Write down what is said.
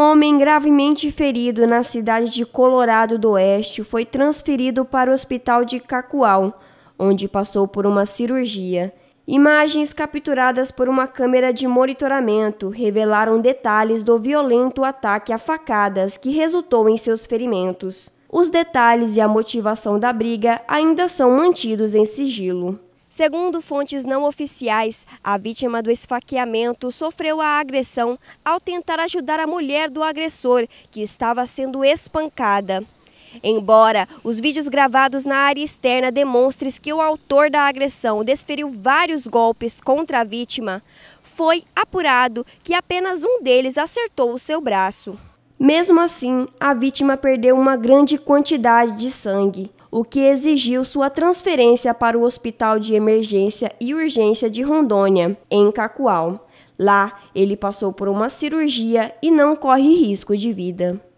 homem gravemente ferido na cidade de Colorado do Oeste foi transferido para o hospital de Cacoal, onde passou por uma cirurgia. Imagens capturadas por uma câmera de monitoramento revelaram detalhes do violento ataque a facadas que resultou em seus ferimentos. Os detalhes e a motivação da briga ainda são mantidos em sigilo. Segundo fontes não oficiais, a vítima do esfaqueamento sofreu a agressão ao tentar ajudar a mulher do agressor, que estava sendo espancada. Embora os vídeos gravados na área externa demonstrem que o autor da agressão desferiu vários golpes contra a vítima, foi apurado que apenas um deles acertou o seu braço. Mesmo assim, a vítima perdeu uma grande quantidade de sangue o que exigiu sua transferência para o Hospital de Emergência e Urgência de Rondônia, em Cacoal. Lá, ele passou por uma cirurgia e não corre risco de vida.